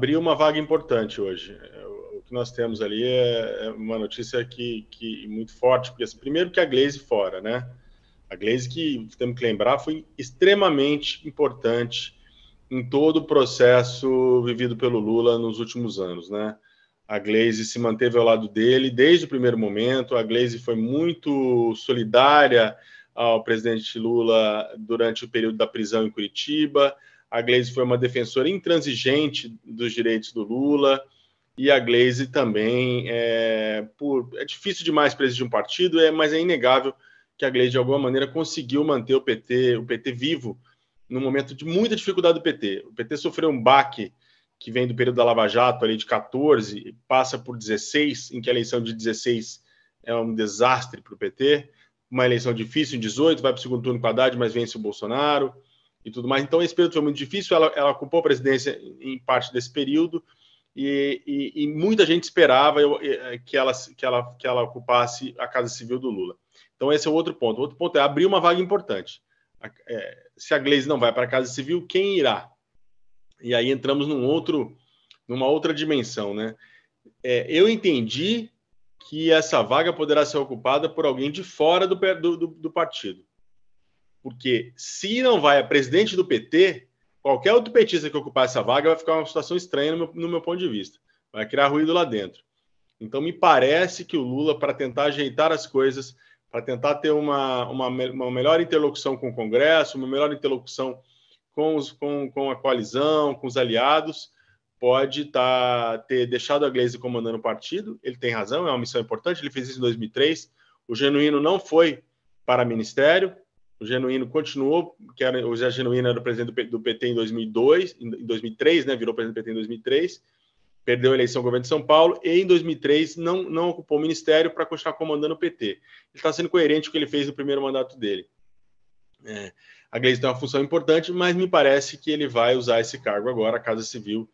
abriu uma vaga importante hoje. É, o que nós temos ali é, é uma notícia que, que muito forte, porque assim, primeiro que a Glaze fora, né? A Glaze que temos que lembrar foi extremamente importante em todo o processo vivido pelo Lula nos últimos anos, né? A Glaze se manteve ao lado dele desde o primeiro momento. A Glaze foi muito solidária ao presidente Lula durante o período da prisão em Curitiba. A Gleisi foi uma defensora intransigente dos direitos do Lula e a Gleisi também é, por, é difícil demais presidir um partido, é, mas é inegável que a Gleisi de alguma maneira conseguiu manter o PT, o PT vivo num momento de muita dificuldade do PT. O PT sofreu um baque que vem do período da Lava Jato, ali de 14, passa por 16, em que a eleição de 16 é um desastre para o PT. Uma eleição difícil em 18, vai para o segundo turno com Haddad, mas vence o Bolsonaro e tudo mais. Então, esse período foi muito difícil. Ela, ela ocupou a presidência em parte desse período e, e, e muita gente esperava eh, eh, que, ela, que, ela, que ela ocupasse a Casa Civil do Lula. Então, esse é o outro ponto. O outro ponto é abrir uma vaga importante. É, se a Gleisi não vai para a Casa Civil, quem irá? E aí entramos num outro, numa outra dimensão, né? É, eu entendi que essa vaga poderá ser ocupada por alguém de fora do, do, do partido. Porque se não vai a presidente do PT, qualquer outro petista que ocupar essa vaga vai ficar uma situação estranha no meu, no meu ponto de vista. Vai criar ruído lá dentro. Então, me parece que o Lula, para tentar ajeitar as coisas, para tentar ter uma, uma, uma, melhor interlocução com o Congresso, uma melhor interlocução com, os, com, com a coalizão, com os aliados, pode tá, ter deixado a Glaze comandando o partido. Ele tem razão, é uma missão importante. Ele fez isso em 2003. O Genuíno não foi para ministério, o Genuíno continuou, que era, o Zé Genuíno era o presidente do PT em 2002, em 2003, né, virou presidente do PT em 2003, perdeu a eleição ao governo de São Paulo e em 2003 não, não ocupou o ministério para continuar comandando o PT. Ele está sendo coerente com o que ele fez no primeiro mandato dele. É, a Gleisi tem uma função importante, mas me parece que ele vai usar esse cargo agora, a Casa Civil,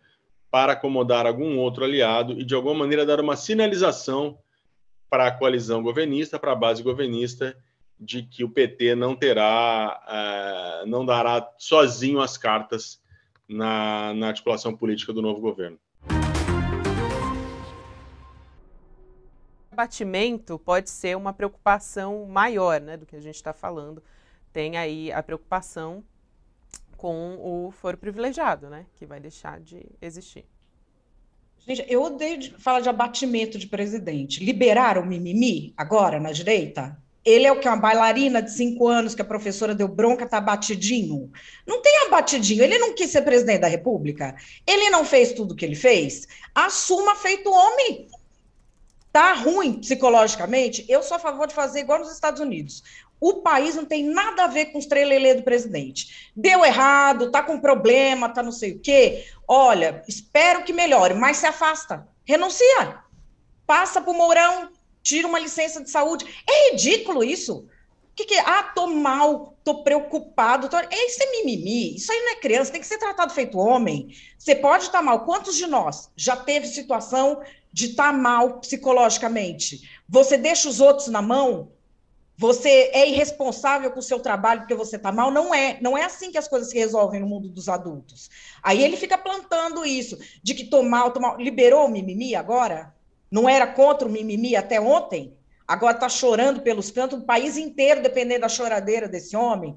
para acomodar algum outro aliado e de alguma maneira dar uma sinalização para a coalizão governista, para a base governista, de que o PT não terá, é, não dará sozinho as cartas na, na articulação política do novo governo. abatimento pode ser uma preocupação maior né, do que a gente está falando. Tem aí a preocupação com o foro privilegiado, né, que vai deixar de existir. Gente, eu odeio falar de abatimento de presidente. Liberaram o mimimi agora na direita? ele é o que? Uma bailarina de cinco anos que a professora deu bronca, tá batidinho? Não tem abatidinho. Ele não quis ser presidente da República. Ele não fez tudo o que ele fez. Assuma feito homem. Tá ruim psicologicamente? Eu sou a favor de fazer igual nos Estados Unidos. O país não tem nada a ver com os trelelê do presidente. Deu errado, tá com problema, tá não sei o quê. Olha, espero que melhore, mas se afasta. Renuncia. Passa pro Mourão, tira uma licença de saúde. É ridículo isso. O que, que é? Ah, tô mal, tô preocupado. Tô... É, isso é mimimi. Isso aí não é criança, tem que ser tratado feito homem. Você pode estar mal. Quantos de nós já teve situação de estar mal psicologicamente? Você deixa os outros na mão? Você é irresponsável com o seu trabalho porque você está mal? Não é. Não é assim que as coisas se resolvem no mundo dos adultos. Aí ele fica plantando isso, de que tô mal, tô mal. Liberou o mimimi agora? não era contra o mimimi até ontem, agora está chorando pelos cantos, o país inteiro dependendo da choradeira desse homem.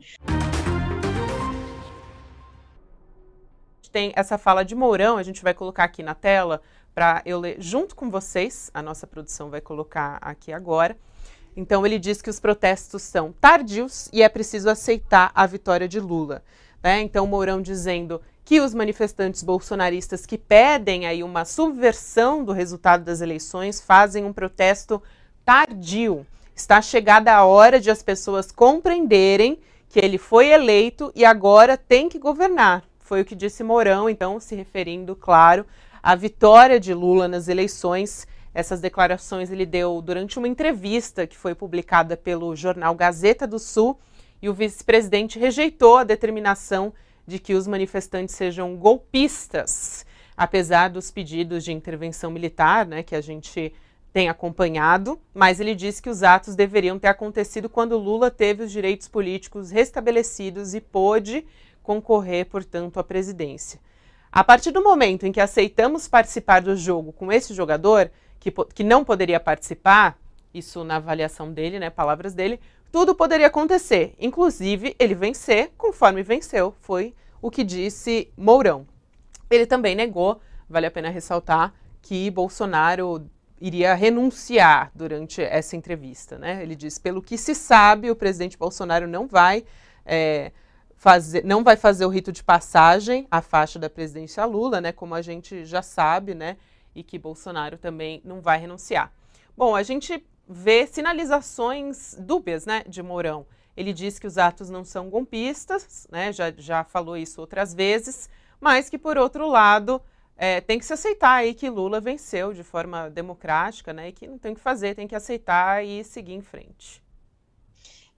Tem essa fala de Mourão, a gente vai colocar aqui na tela para eu ler junto com vocês, a nossa produção vai colocar aqui agora. Então ele diz que os protestos são tardios e é preciso aceitar a vitória de Lula. Né? Então Mourão dizendo que os manifestantes bolsonaristas que pedem aí uma subversão do resultado das eleições fazem um protesto tardio. Está chegada a hora de as pessoas compreenderem que ele foi eleito e agora tem que governar. Foi o que disse Mourão, então, se referindo, claro, à vitória de Lula nas eleições. Essas declarações ele deu durante uma entrevista que foi publicada pelo jornal Gazeta do Sul e o vice-presidente rejeitou a determinação de que os manifestantes sejam golpistas, apesar dos pedidos de intervenção militar, né, que a gente tem acompanhado, mas ele diz que os atos deveriam ter acontecido quando Lula teve os direitos políticos restabelecidos e pôde concorrer, portanto, à presidência. A partir do momento em que aceitamos participar do jogo com esse jogador, que, que não poderia participar, isso na avaliação dele, né, palavras dele, tudo poderia acontecer, inclusive ele vencer, conforme venceu, foi o que disse Mourão. Ele também negou, vale a pena ressaltar, que Bolsonaro iria renunciar durante essa entrevista. Né? Ele diz: pelo que se sabe, o presidente Bolsonaro não vai. É, fazer, não vai fazer o rito de passagem à faixa da presidência Lula, né, como a gente já sabe, né, e que Bolsonaro também não vai renunciar. Bom, a gente vê sinalizações dúbias né, de Mourão. Ele diz que os atos não são golpistas, né, já, já falou isso outras vezes, mas que, por outro lado, é, tem que se aceitar aí que Lula venceu de forma democrática né, e que não tem o que fazer, tem que aceitar e seguir em frente.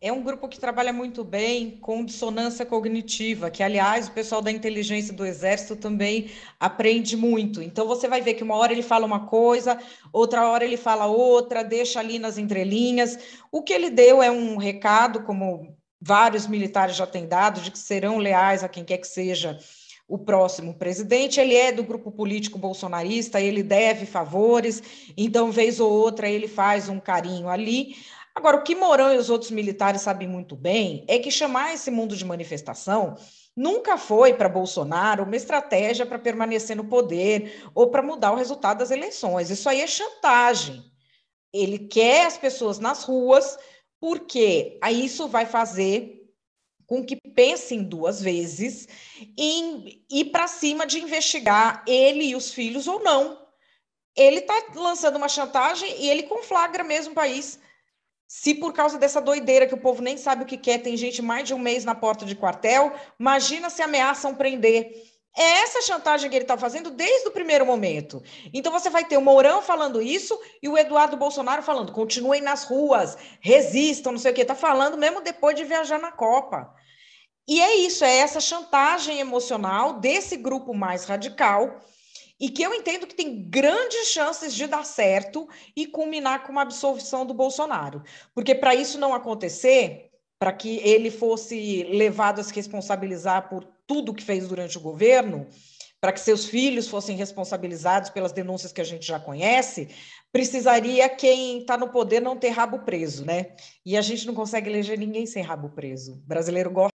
É um grupo que trabalha muito bem com dissonância cognitiva, que, aliás, o pessoal da inteligência do Exército também aprende muito. Então, você vai ver que uma hora ele fala uma coisa, outra hora ele fala outra, deixa ali nas entrelinhas. O que ele deu é um recado, como vários militares já têm dado, de que serão leais a quem quer que seja o próximo presidente. Ele é do grupo político bolsonarista, ele deve favores, então, vez ou outra, ele faz um carinho ali. Agora, o que Morão e os outros militares sabem muito bem é que chamar esse mundo de manifestação nunca foi para Bolsonaro uma estratégia para permanecer no poder ou para mudar o resultado das eleições. Isso aí é chantagem. Ele quer as pessoas nas ruas, porque aí isso vai fazer com que pensem duas vezes em ir para cima de investigar ele e os filhos ou não. Ele está lançando uma chantagem e ele conflagra mesmo o país se por causa dessa doideira que o povo nem sabe o que quer, tem gente mais de um mês na porta de quartel, imagina se ameaçam prender. É essa chantagem que ele está fazendo desde o primeiro momento. Então você vai ter o Mourão falando isso e o Eduardo Bolsonaro falando: continuem nas ruas, resistam, não sei o que. Está falando mesmo depois de viajar na Copa. E é isso, é essa chantagem emocional desse grupo mais radical e que eu entendo que tem grandes chances de dar certo e culminar com uma absolvição do Bolsonaro. Porque para isso não acontecer, para que ele fosse levado a se responsabilizar por tudo que fez durante o governo, para que seus filhos fossem responsabilizados pelas denúncias que a gente já conhece, precisaria quem está no poder não ter rabo preso, né? E a gente não consegue eleger ninguém sem rabo preso. O brasileiro gosta